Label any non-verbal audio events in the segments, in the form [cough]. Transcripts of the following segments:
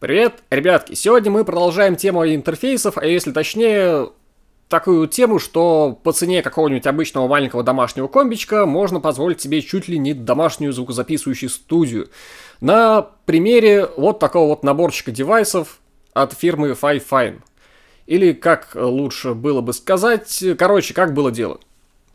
Привет, ребятки! Сегодня мы продолжаем тему интерфейсов, а если точнее, такую тему, что по цене какого-нибудь обычного маленького домашнего комбичка можно позволить себе чуть ли не домашнюю звукозаписывающую студию. На примере вот такого вот наборчика девайсов от фирмы FiFine. Или, как лучше было бы сказать, короче, как было дело –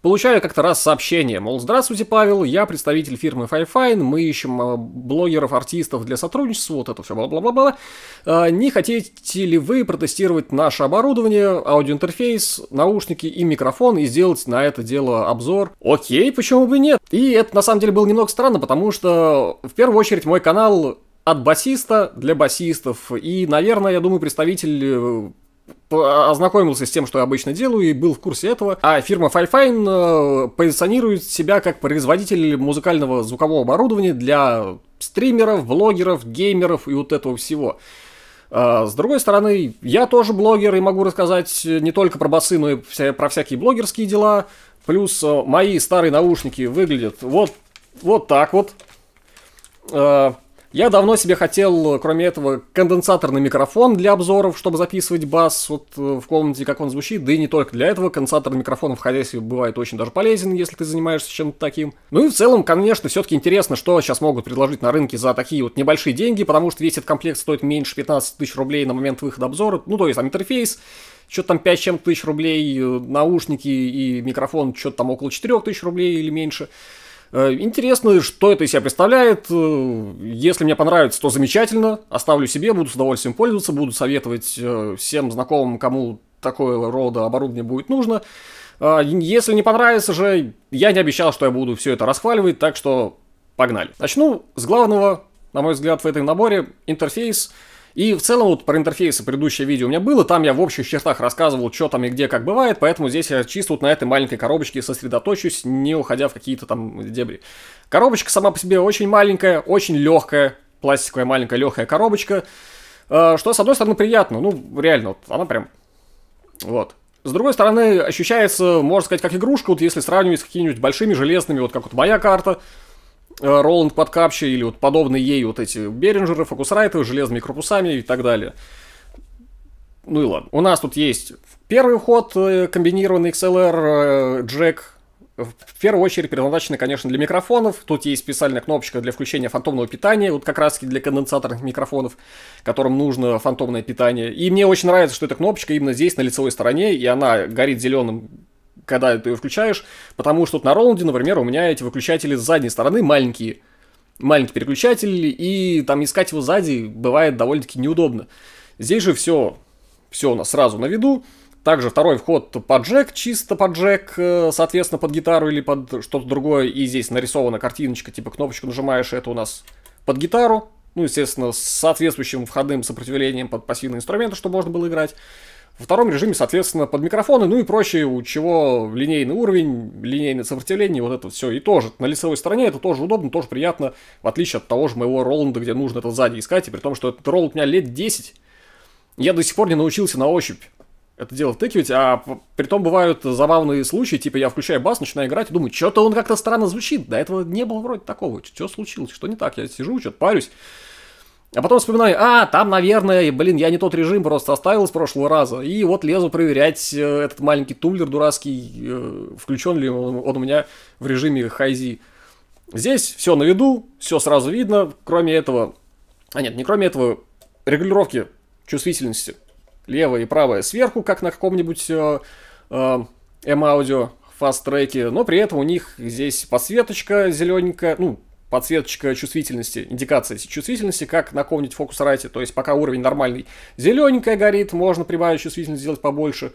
Получаю как-то раз сообщение, мол, здравствуйте, Павел, я представитель фирмы FiFine, мы ищем а, блогеров, артистов для сотрудничества, вот это все бла-бла-бла-бла. А, Не хотите ли вы протестировать наше оборудование, аудиоинтерфейс, наушники и микрофон и сделать на это дело обзор? Окей, почему бы нет? И это на самом деле было немного странно, потому что в первую очередь мой канал от басиста для басистов. И, наверное, я думаю, представитель э, ознакомился с тем, что я обычно делаю, и был в курсе этого. А фирма Firefine э, позиционирует себя как производитель музыкального звукового оборудования для стримеров, блогеров, геймеров и вот этого всего. А, с другой стороны, я тоже блогер и могу рассказать не только про басы, но и про всякие блогерские дела. Плюс э, мои старые наушники выглядят вот, вот так вот. А, я давно себе хотел, кроме этого, конденсаторный микрофон для обзоров, чтобы записывать бас вот э, в комнате, как он звучит, да и не только для этого. Конденсаторный микрофон в хозяйстве бывает очень даже полезен, если ты занимаешься чем-то таким. Ну и в целом, конечно, все-таки интересно, что сейчас могут предложить на рынке за такие вот небольшие деньги, потому что весь этот комплект стоит меньше 15 тысяч рублей на момент выхода обзора. Ну, то есть там интерфейс, что-то там 5 чем тысяч рублей, э, наушники и микрофон, что-то там около 4 тысяч рублей или меньше. Э, интересно, что это из себя представляет. Э, если мне понравится, то замечательно. Оставлю себе, буду с удовольствием пользоваться, буду советовать э, всем знакомым, кому такое рода оборудование будет нужно. Если не понравится же, я не обещал, что я буду все это расхваливать, так что погнали. Начну с главного, на мой взгляд, в этом наборе. Интерфейс. Интерфейс и в целом вот про интерфейсы предыдущее видео у меня было, там я в общих чертах рассказывал, что там и где как бывает, поэтому здесь я чисто вот на этой маленькой коробочке сосредоточусь, не уходя в какие-то там дебри. Коробочка сама по себе очень маленькая, очень легкая, пластиковая маленькая легкая коробочка, э, что с одной стороны приятно, ну реально, вот она прям, вот, с другой стороны, ощущается, можно сказать, как игрушка, вот если сравнивать с какими-нибудь большими железными, вот как вот моя карта, Э, Роланд под капчей или вот подобные ей вот эти Беринджеры, фокусрайты, железными корпусами и так далее. Ну и ладно. У нас тут есть первый ход, э, комбинированный XLR, э, джек, в первую очередь предназначены, конечно, для микрофонов. Тут есть специальная кнопочка для включения фантомного питания, вот как раз для конденсаторных микрофонов, которым нужно фантомное питание. И мне очень нравится, что эта кнопочка именно здесь, на лицевой стороне, и она горит зеленым когда ты ее включаешь, потому что вот на Роланде, например, у меня эти выключатели с задней стороны маленькие, маленький переключатель, и там искать его сзади бывает довольно-таки неудобно. Здесь же все, все у нас сразу на виду. Также второй вход под джек, чисто под джек, э, соответственно, под гитару или под что-то другое. И здесь нарисована картиночка, типа кнопочку нажимаешь, это у нас под гитару. Ну, естественно, с соответствующим входным сопротивлением под пассивные инструменты, чтобы можно было играть. В втором режиме, соответственно, под микрофоны, ну и прочее, у чего линейный уровень, линейное сопротивление, вот это все. И тоже на лицевой стороне это тоже удобно, тоже приятно, в отличие от того же моего Роланда, где нужно это сзади искать, и при том, что этот Роланд у меня лет 10, я до сих пор не научился на ощупь это дело втыкивать, а при том бывают забавные случаи, типа я включаю бас, начинаю играть и думаю, что-то он как-то странно звучит, до этого не было вроде такого, что случилось, что не так, я сижу, что-то парюсь, а потом вспоминаю, а, там, наверное, блин, я не тот режим просто оставил с прошлого раза. И вот лезу проверять э, этот маленький тумблер дурацкий, э, включен ли он, он у меня в режиме хайзи. Здесь все на виду, все сразу видно, кроме этого... А нет, не кроме этого, регулировки чувствительности. Левая и правая сверху, как на каком-нибудь э, э, M-аудио фаст-треке, но при этом у них здесь подсветочка зелененькая, ну, подсветочка чувствительности, индикация чувствительности, как на каком фокус-райте. То есть пока уровень нормальный, зелененькая горит, можно прибавить чувствительность, сделать побольше.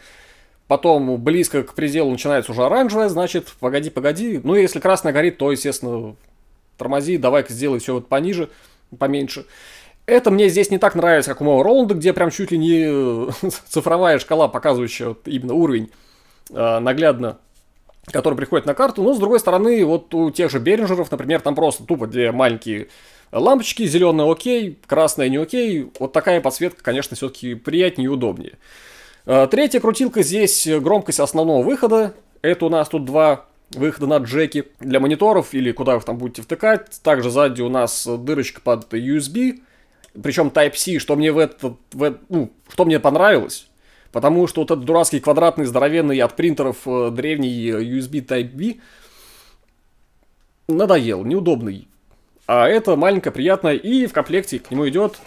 Потом близко к пределу начинается уже оранжевая, значит, погоди, погоди. Ну если красная горит, то, естественно, тормози, давай-ка сделай все вот пониже, поменьше. Это мне здесь не так нравится, как у моего Роланда, где прям чуть ли не э, [laughs] цифровая шкала, показывающая вот именно уровень, э, наглядно который приходит на карту. Но, с другой стороны, вот у тех же Беринджеров, например, там просто тупо две маленькие лампочки, зеленая окей, красная не окей. Вот такая подсветка, конечно, все-таки приятнее и удобнее. Э, третья крутилка здесь громкость основного выхода. Это у нас тут два выхода на джеки для мониторов или куда вы там будете втыкать. Также сзади у нас дырочка под USB, причем Type-C, что мне в этот, в, ну, что мне понравилось, Потому что вот этот дурацкий квадратный, здоровенный от принтеров э, древний э, USB Type-B надоел, неудобный. А это маленькая, приятное и в комплекте к нему идет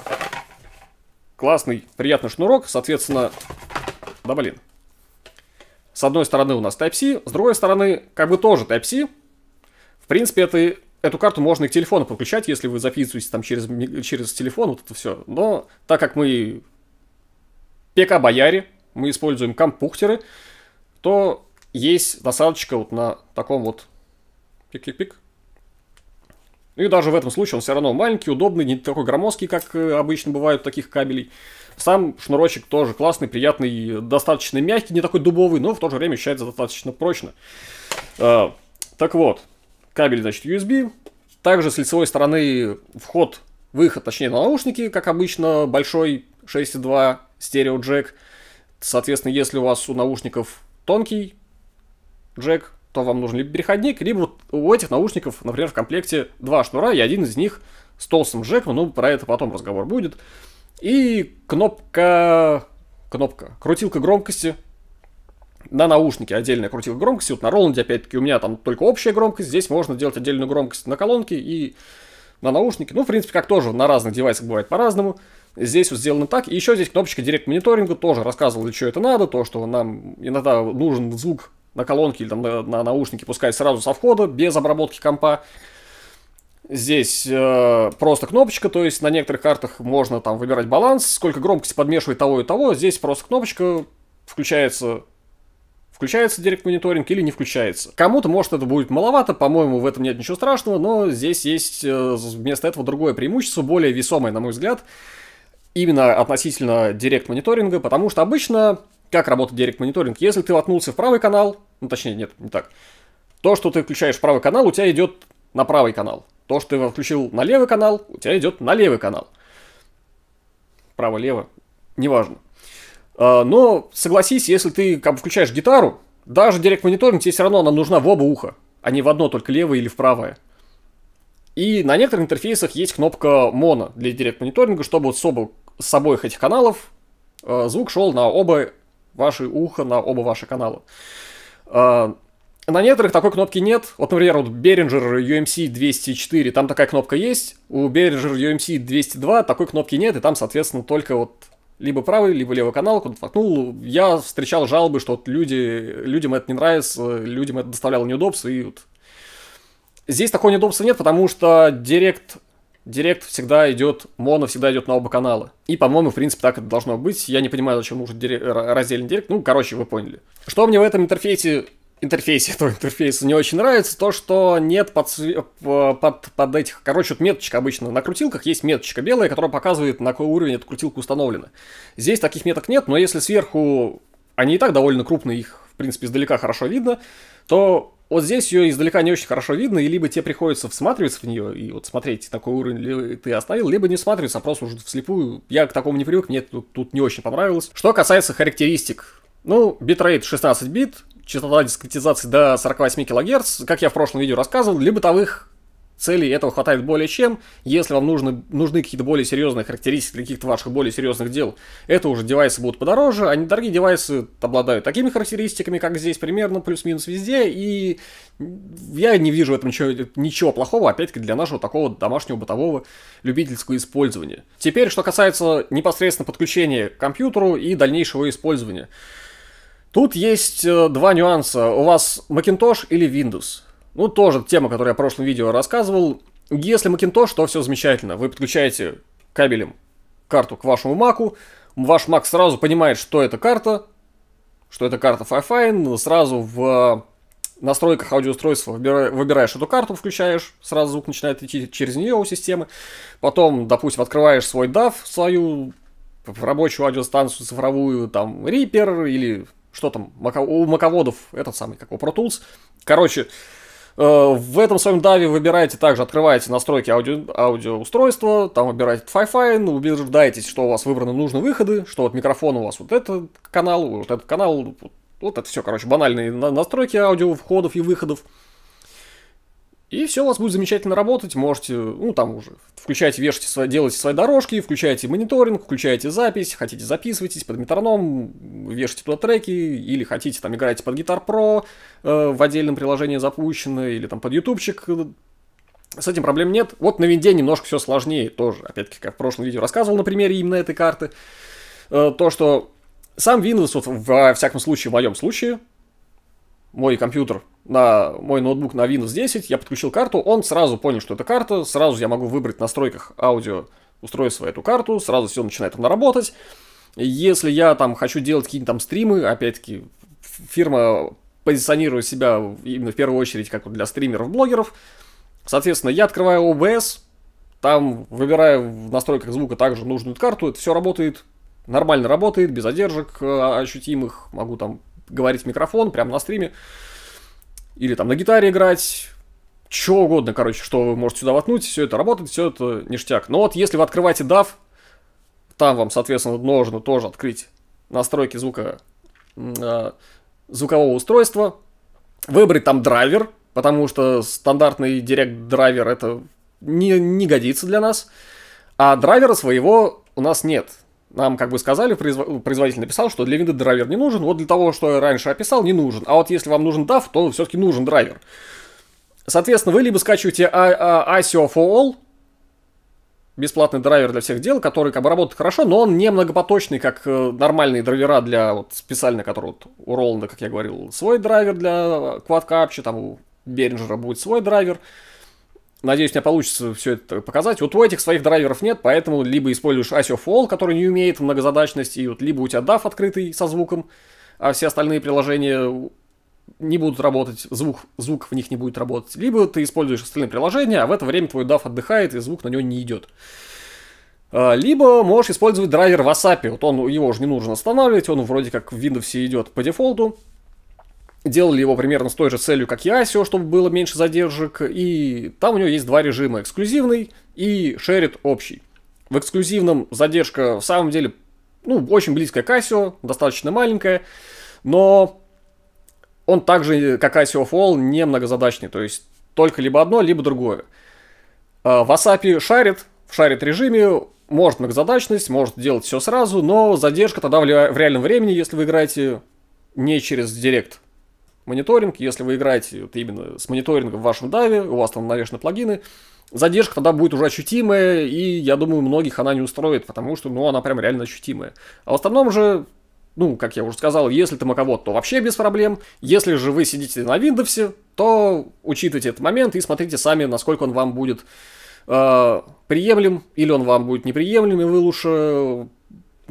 классный, приятный шнурок, соответственно, да блин. С одной стороны у нас Type-C, с другой стороны как бы тоже Type-C. В принципе, это, эту карту можно и к телефону подключать, если вы записываете там через, через телефон, вот это все. Но так как мы PK-бояре, мы используем компухтеры, то есть насадочка вот на таком вот пик-пик-пик. И даже в этом случае он все равно маленький, удобный, не такой громоздкий, как э, обычно бывают таких кабелей. Сам шнурочек тоже классный, приятный, достаточно мягкий, не такой дубовый, но в то же время ощущается достаточно прочно. А, так вот, кабель, значит, USB. Также с лицевой стороны вход, выход, точнее, на наушники, как обычно, большой 6,2 стерео-джек. Соответственно, если у вас у наушников тонкий джек, то вам нужен либо переходник, либо вот у этих наушников, например, в комплекте два шнура, и один из них с толстым джеком, ну, про это потом разговор будет. И кнопка... Кнопка. Крутилка громкости на наушнике отдельная крутилка громкости. Вот на Роланде, опять-таки, у меня там только общая громкость. Здесь можно делать отдельную громкость на колонке и на наушнике. Ну, в принципе, как тоже на разных девайсах бывает по-разному. Здесь вот сделано так. И еще здесь кнопочка директ мониторингу тоже рассказывал, для чего это надо, то, что нам иногда нужен звук на колонке или там на, на наушнике пускать сразу со входа, без обработки компа. Здесь э, просто кнопочка, то есть на некоторых картах можно там выбирать баланс, сколько громкости подмешивать того и того. Здесь просто кнопочка, включается включается директ мониторинг или не включается. Кому-то, может, это будет маловато, по-моему, в этом нет ничего страшного, но здесь есть э, вместо этого другое преимущество, более весомое, на мой взгляд именно относительно директ-мониторинга, потому что обычно, как работает директ-мониторинг, если ты воткнулся в правый канал, ну точнее, нет, не так, то, что ты включаешь в правый канал, у тебя идет на правый канал. То, что ты включил на левый канал, у тебя идет на левый канал. Право-лево, неважно. А, но согласись, если ты как бы, включаешь гитару, даже директ-мониторинг тебе все равно она нужна в оба уха, а не в одно только левое или в правое. И на некоторых интерфейсах есть кнопка моно для директ-мониторинга, чтобы вот с оба с обоих этих каналов э, звук шел на оба ваши уха, на оба ваши канала. Э, на некоторых такой кнопки нет. Вот, например, вот Behringer UMC 204, там такая кнопка есть. У Behringer UMC 202 такой кнопки нет, и там, соответственно, только вот либо правый, либо левый канал куда-то воткнул. Я встречал жалобы, что вот люди, людям это не нравится, людям это доставляло неудобства, и вот Здесь такого неудобства нет, потому что Direct Директ всегда идет, моно всегда идет на оба канала. И, по-моему, в принципе, так это должно быть. Я не понимаю, зачем нужен дирек, раздельный директ. Ну, короче, вы поняли. Что мне в этом интерфейсе интерфейсе [laughs] этого интерфейса не очень нравится, то, что нет под, под, под этих... Короче, вот меточка обычно на крутилках есть меточка белая, которая показывает, на какой уровень эта крутилка установлена. Здесь таких меток нет, но если сверху... Они и так довольно крупные, их, в принципе, издалека хорошо видно, то вот здесь ее издалека не очень хорошо видно, и либо тебе приходится всматриваться в нее, и вот смотреть такой уровень ты оставил, либо не всматриваться, а просто уже вслепую. Я к такому не привык, мне тут, тут не очень понравилось. Что касается характеристик, ну, битрейт 16 бит, частота дискретизации до 48 кГц, как я в прошлом видео рассказывал, для бытовых целей этого хватает более чем. Если вам нужны, нужны какие-то более серьезные характеристики для каких-то ваших более серьезных дел, это уже девайсы будут подороже, а недорогие девайсы обладают такими характеристиками, как здесь примерно, плюс-минус везде, и я не вижу в этом ничего, ничего плохого, опять-таки, для нашего такого домашнего бытового любительского использования. Теперь, что касается непосредственно подключения к компьютеру и дальнейшего использования. Тут есть э, два нюанса. У вас Macintosh или Windows. Ну, тоже тема, которую я в прошлом видео рассказывал. Если Macintosh, то все замечательно. Вы подключаете кабелем карту к вашему Маку, ваш Mac сразу понимает, что это карта, что это карта Firefine, сразу в э, настройках аудиоустройства выбираешь эту карту, включаешь, сразу звук начинает идти через нее у системы. Потом, допустим, открываешь свой DAV, свою рабочую аудиостанцию цифровую, там, Reaper или что там, у маководов этот самый, как у Pro Tools. Короче, Э, в этом своем даве выбираете также, открываете настройки аудио, аудиоустройства, там выбираете Wi-Fi, убеждаетесь, что у вас выбраны нужные выходы, что вот микрофон у вас вот этот канал, вот этот канал, вот это все, короче, банальные настройки аудио входов и выходов. И все у вас будет замечательно работать, можете, ну там уже, включайте, вешайте, свои, делайте свои дорожки, включайте мониторинг, включайте запись, хотите записывайтесь под метроном, вешайте туда треки, или хотите там играйте под Guitar Pro, э, в отдельном приложении запущено, или там под ютубчик, с этим проблем нет. Вот на винде немножко все сложнее тоже, опять-таки, как в прошлом видео рассказывал на примере именно этой карты, э, то, что сам Windows, вот, во всяком случае, в моем случае, мой компьютер на мой ноутбук на Windows 10, я подключил карту, он сразу понял, что это карта, сразу я могу выбрать в настройках аудио устройства эту карту, сразу все начинает она работать. Если я там хочу делать какие-нибудь там стримы, опять-таки фирма позиционирует себя именно в первую очередь как для стримеров-блогеров, соответственно, я открываю OBS, там выбираю в настройках звука также нужную карту, это все работает, нормально работает, без задержек э, ощутимых, могу там говорить в микрофон прямо на стриме, или там на гитаре играть, что угодно, короче, что вы можете сюда воткнуть, все это работает, все это ништяк. Но вот если вы открываете DAV, там вам, соответственно, нужно тоже открыть настройки звука, э, звукового устройства, выбрать там драйвер, потому что стандартный Direct драйвер это не, не годится для нас, а драйвера своего у нас нет нам как бы сказали, ну, производитель написал, что для винды драйвер не нужен, вот для того, что я раньше описал, не нужен. А вот если вам нужен DAF, то все-таки нужен драйвер. Соответственно, вы либо скачиваете а, а, ICO for All, бесплатный драйвер для всех дел, который как бы работает хорошо, но он не многопоточный, как э, нормальные драйвера для вот специально, который вот у Роланда, как я говорил, свой драйвер для квадкапча, э, там у Беринджера будет свой драйвер. Надеюсь, у меня получится все это показать. Вот у этих своих драйверов нет, поэтому либо используешь ISO Fall, который не умеет многозадачность, и вот либо у тебя DAF открытый со звуком, а все остальные приложения не будут работать, звук, звук в них не будет работать. Либо ты используешь остальные приложения, а в это время твой DAF отдыхает, и звук на него не идет. А, либо можешь использовать драйвер в WhatsApp. Вот он, его уже не нужно останавливать, он вроде как в Windows идет по дефолту делали его примерно с той же целью, как и ISO, чтобы было меньше задержек, и там у него есть два режима, эксклюзивный и шерит общий. В эксклюзивном задержка в самом деле, ну, очень близкая к ISO, достаточно маленькая, но он также, как ICO of All, не многозадачный, то есть только либо одно, либо другое. А, в WhatsApp шарит, в шарит режиме, может многозадачность, может делать все сразу, но задержка тогда в реальном времени, если вы играете не через директ, мониторинг, если вы играете вот именно с мониторингом в вашем даве, у вас там навешаны плагины, задержка тогда будет уже ощутимая, и я думаю, многих она не устроит, потому что, ну, она прям реально ощутимая. А в основном же, ну, как я уже сказал, если ты маковод, то вообще без проблем. Если же вы сидите на Windows, то учитывайте этот момент и смотрите сами, насколько он вам будет э, приемлем, или он вам будет неприемлем, и вы лучше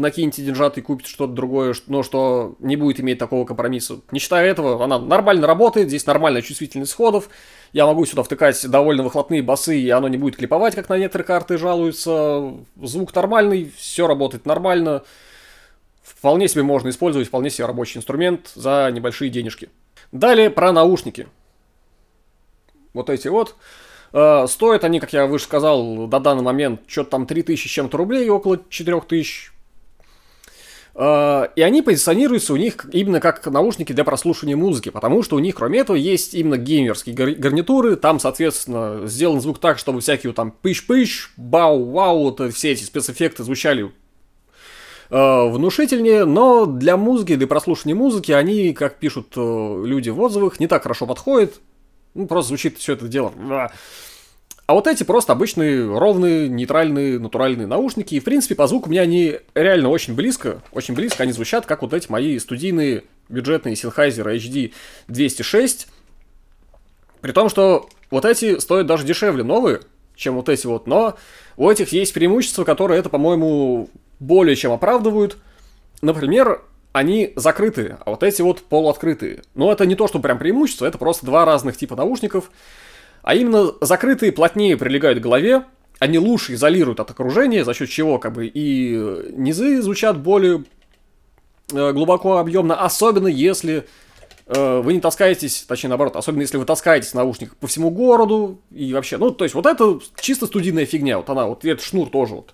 накинете деньжат и купите что-то другое, но что не будет иметь такого компромисса. Не считая этого, она нормально работает, здесь нормальная чувствительность ходов, я могу сюда втыкать довольно выхлопные басы, и оно не будет клиповать, как на некоторые карты жалуются. Звук нормальный, все работает нормально. Вполне себе можно использовать, вполне себе рабочий инструмент за небольшие денежки. Далее про наушники. Вот эти вот. Э, стоят они, как я выше сказал, до данный момент что-то там 3000 с чем-то рублей, около 4000. Э, и они позиционируются у них именно как наушники для прослушивания музыки, потому что у них, кроме этого, есть именно геймерские гарнитуры, там, соответственно, сделан звук так, чтобы всякие там пыш-пыш, бау-вау, все эти спецэффекты звучали э, внушительнее, но для музыки, для прослушивания музыки они, как пишут э, люди в отзывах, не так хорошо подходят. Ну, просто звучит все это дело. А вот эти просто обычные ровные, нейтральные, натуральные наушники. И, в принципе, по звуку у меня они реально очень близко. Очень близко они звучат, как вот эти мои студийные бюджетные Sennheiser HD 206. При том, что вот эти стоят даже дешевле новые, чем вот эти вот. Но у этих есть преимущества, которые это, по-моему, более чем оправдывают. Например, они закрытые, а вот эти вот полуоткрытые. Но это не то, что прям преимущество, это просто два разных типа наушников. А именно закрытые плотнее прилегают к голове, они лучше изолируют от окружения, за счет чего как бы и э, низы звучат более э, глубоко объемно, особенно если э, вы не таскаетесь, точнее наоборот, особенно если вы таскаетесь в наушниках по всему городу и вообще, ну то есть вот это чисто студийная фигня, вот она, вот этот шнур тоже вот.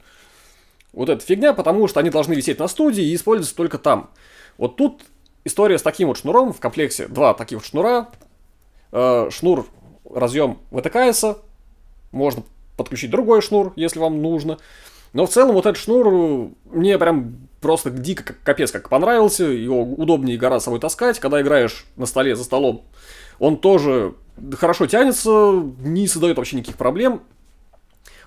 Вот эта фигня, потому что они должны висеть на студии и используются только там. Вот тут история с таким вот шнуром, в комплекте два таких вот шнура, шнур разъем вытыкается, можно подключить другой шнур, если вам нужно. Но в целом вот этот шнур э, мне прям просто дико капец как понравился, его удобнее гора с собой таскать, когда играешь на столе за столом. Он тоже хорошо тянется, не создает вообще никаких проблем.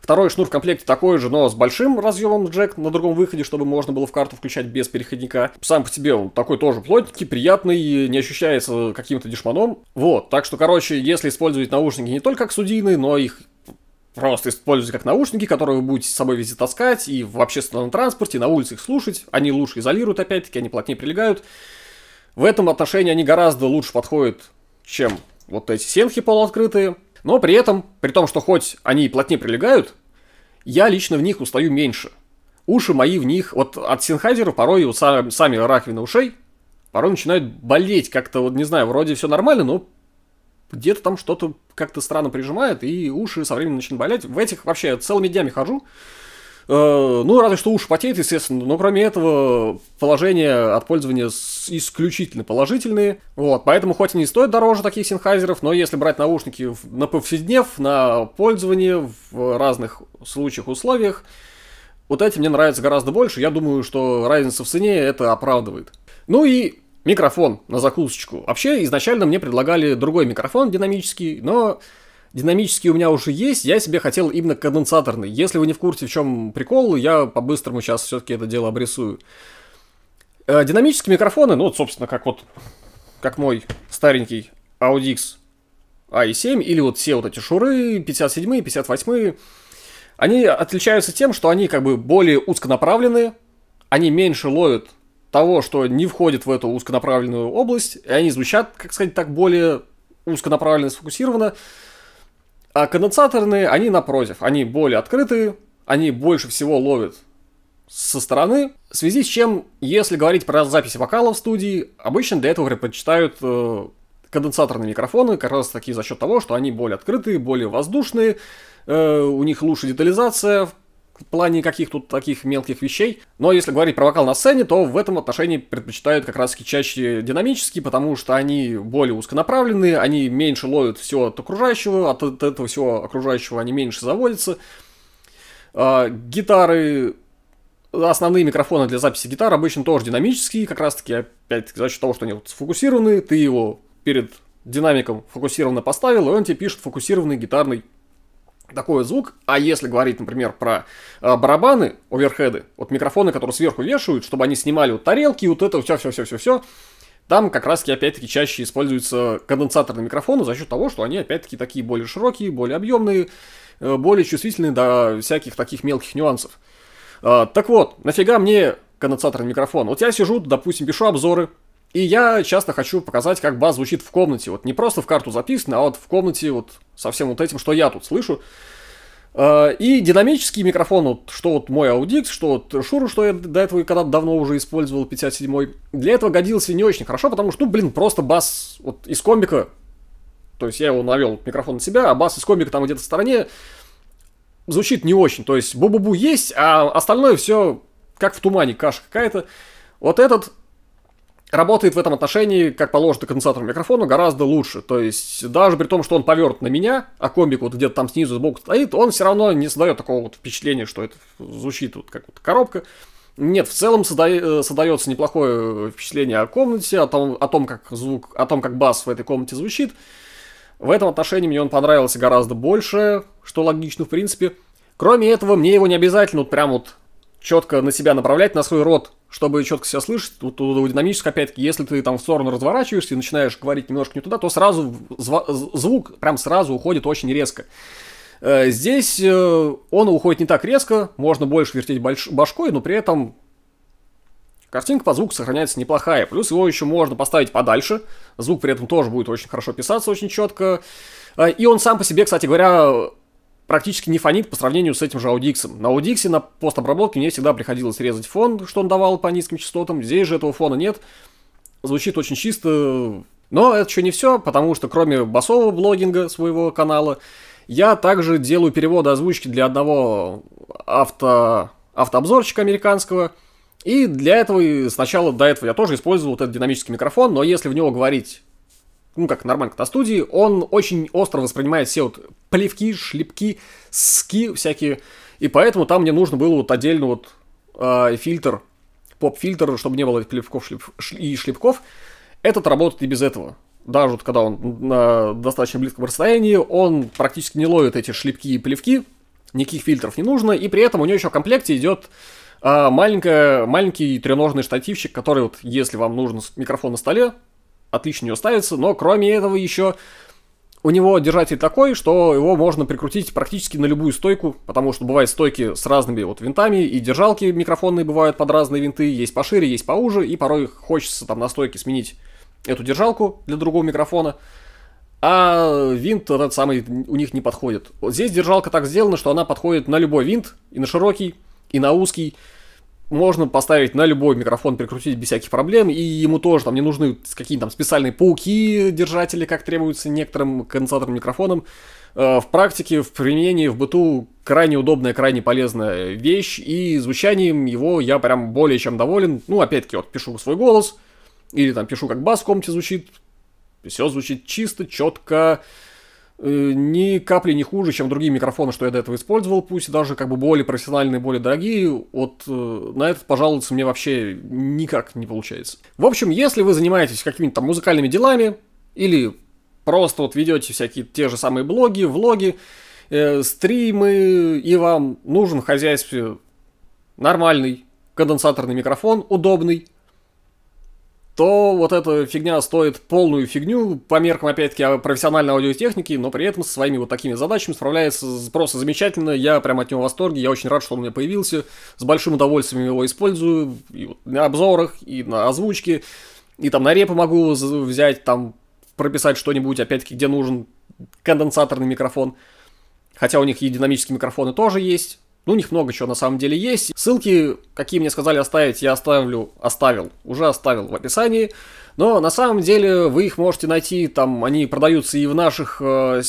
Второй шнур в комплекте такой же, но с большим разъемом джек на другом выходе, чтобы можно было в карту включать без переходника. Сам по себе он такой тоже плотненький, приятный, не ощущается каким-то дешманом. Вот, так что, короче, если использовать наушники не только как судийные, но их Просто использовать как наушники, которые вы будете с собой везде таскать и в общественном транспорте, и на улице их слушать. Они лучше изолируют, опять-таки, они плотнее прилегают. В этом отношении они гораздо лучше подходят, чем вот эти сенхи полуоткрытые. Но при этом, при том, что хоть они и плотнее прилегают, я лично в них устаю меньше. Уши мои в них, вот от синхайзеров порой вот сами, сами раковины ушей, порой начинают болеть как-то, вот не знаю, вроде все нормально, но где-то там что-то как-то странно прижимает, и уши со временем начинают болеть. В этих вообще целыми днями хожу, Э, ну, разве что уши потеют, естественно, но кроме этого положение от пользования исключительно положительные. Вот, поэтому хоть и не стоят дороже таких синхайзеров, но если брать наушники на повседнев, на пользование в разных случаях, условиях, вот эти мне нравятся гораздо больше. Я думаю, что разница в цене это оправдывает. Ну и микрофон на закусочку. Вообще, изначально мне предлагали другой микрофон динамический, но Динамический у меня уже есть, я себе хотел именно конденсаторный. Если вы не в курсе, в чем прикол, я по-быстрому сейчас все-таки это дело обрисую. Э, динамические микрофоны, ну, вот, собственно, как вот, как мой старенький Audix X i7, e или вот все вот эти шуры, 57 58 они отличаются тем, что они как бы более узконаправленные, они меньше ловят того, что не входит в эту узконаправленную область, и они звучат, как сказать, так более узконаправленно сфокусировано, а конденсаторные, они напротив, они более открытые, они больше всего ловят со стороны, в связи с чем, если говорить про запись вокала в студии, обычно для этого предпочитают э, конденсаторные микрофоны, как раз таки за счет того, что они более открытые, более воздушные, э, у них лучше детализация, в плане каких-то таких мелких вещей. Но если говорить про вокал на сцене, то в этом отношении предпочитают как раз-таки чаще динамические, потому что они более узконаправленные, они меньше ловят все от окружающего, от, от этого всего окружающего они меньше заводятся. А, гитары основные микрофоны для записи гитар обычно тоже динамические, как раз таки опять за счет того, что они вот сфокусированы, ты его перед динамиком фокусированно поставил, и он тебе пишет фокусированный гитарный такой звук. А если говорить, например, про э, барабаны, оверхеды, вот микрофоны, которые сверху вешают, чтобы они снимали вот тарелки, вот это все-все-все-все-все, там как раз-таки опять-таки чаще используются конденсаторные микрофоны за счет того, что они опять-таки такие более широкие, более объемные, э, более чувствительные до всяких таких мелких нюансов. Э, так вот, нафига мне конденсаторный микрофон? Вот я сижу, допустим, пишу обзоры, и я часто хочу показать, как бас звучит в комнате. Вот не просто в карту записано, а вот в комнате вот со всем вот этим, что я тут слышу. А, и динамический микрофон, вот, что вот мой Audix, что вот Шуру, что я до этого когда-то давно уже использовал, 57-й, для этого годился не очень хорошо, потому что, ну, блин, просто бас вот из комбика, то есть я его навел микрофон на себя, а бас из комбика там где-то в стороне звучит не очень, то есть бу-бу-бу есть, а остальное все как в тумане, каша какая-то. Вот этот работает в этом отношении, как положено конденсатор микрофону, гораздо лучше. То есть, даже при том, что он поверт на меня, а комбик вот где-то там снизу сбоку стоит, он все равно не создает такого вот впечатления, что это звучит вот как вот коробка. Нет, в целом созда... Э, создается неплохое впечатление о комнате, о том, о том, как звук, о том, как бас в этой комнате звучит. В этом отношении мне он понравился гораздо больше, что логично, в принципе. Кроме этого, мне его не обязательно вот прям вот четко на себя направлять, на свой рот, чтобы четко себя слышать. вот туда динамически, опять-таки, если ты там в сторону разворачиваешься и начинаешь говорить немножко не туда, то сразу звук прям сразу уходит очень резко. Э, здесь э, он уходит не так резко, можно больше вертеть башкой, но при этом картинка по звуку сохраняется неплохая. Плюс его еще можно поставить подальше, звук при этом тоже будет очень хорошо писаться, очень четко. Э, и он сам по себе, кстати говоря, практически не фонит по сравнению с этим же Audix. На Audix на постобработке мне всегда приходилось резать фон, что он давал по низким частотам. Здесь же этого фона нет. Звучит очень чисто. Но это еще не все, потому что кроме басового блогинга своего канала, я также делаю переводы озвучки для одного авто... автообзорчика американского. И для этого, сначала до этого я тоже использовал вот этот динамический микрофон, но если в него говорить ну, как нормально, когда студии, он очень остро воспринимает все вот плевки, шлепки, ски всякие. И поэтому там мне нужно было вот отдельно вот э, фильтр, поп-фильтр, чтобы не было плевков шлеп, и шлепков. Этот работает и без этого. Даже вот когда он на достаточно близком расстоянии, он практически не ловит эти шлепки и плевки, никаких фильтров не нужно, и при этом у него еще в комплекте идет а, маленькая, маленький треножный штативчик, который вот, если вам нужен микрофон на столе, отлично него ставится, но кроме этого еще у него держатель такой, что его можно прикрутить практически на любую стойку, потому что бывают стойки с разными вот винтами, и держалки микрофонные бывают под разные винты, есть пошире, есть поуже, и порой хочется там на стойке сменить эту держалку для другого микрофона, а винт этот самый у них не подходит. Вот здесь держалка так сделана, что она подходит на любой винт, и на широкий, и на узкий, можно поставить на любой микрофон, прикрутить без всяких проблем, и ему тоже там не нужны какие-то там специальные пауки, держатели, как требуются некоторым конденсаторным микрофонам. Э, в практике, в применении, в быту крайне удобная, крайне полезная вещь, и звучанием его я прям более чем доволен. Ну, опять-таки, вот пишу свой голос, или там пишу, как бас в комнате звучит, все звучит чисто, четко, Э, ни капли не хуже, чем другие микрофоны, что я до этого использовал, пусть даже как бы более профессиональные, более дорогие, вот э, на этот пожаловаться мне вообще никак не получается. В общем, если вы занимаетесь какими-то там музыкальными делами, или просто вот ведете всякие те же самые блоги, влоги, э, стримы, и вам нужен в хозяйстве нормальный конденсаторный микрофон, удобный, то вот эта фигня стоит полную фигню по меркам, опять-таки, а, профессиональной аудиотехники, но при этом со своими вот такими задачами справляется просто замечательно. Я прям от него в восторге, я очень рад, что он у меня появился. С большим удовольствием его использую и вот на обзорах, и на озвучке, и там на репы могу взять, там прописать что-нибудь, опять-таки, где нужен конденсаторный микрофон. Хотя у них и динамические микрофоны тоже есть, ну, у них много чего на самом деле есть. Ссылки, какие мне сказали оставить, я оставлю, оставил, уже оставил в описании. Но на самом деле вы их можете найти, там они продаются и в наших э,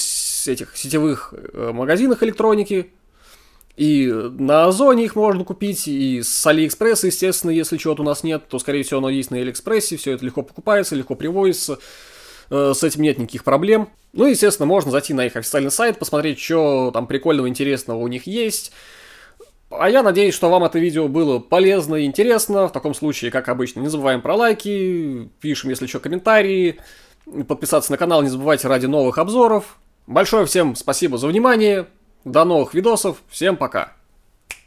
этих сетевых э, магазинах электроники, и на Озоне их можно купить, и с Алиэкспресса, естественно, если чего-то у нас нет, то, скорее всего, оно есть на Алиэкспрессе, все это легко покупается, легко привозится, э, с этим нет никаких проблем. Ну, естественно, можно зайти на их официальный сайт, посмотреть, что там прикольного, интересного у них есть, а я надеюсь, что вам это видео было полезно и интересно. В таком случае, как обычно, не забываем про лайки, пишем, если что, комментарии, подписаться на канал не забывайте ради новых обзоров. Большое всем спасибо за внимание, до новых видосов, всем пока!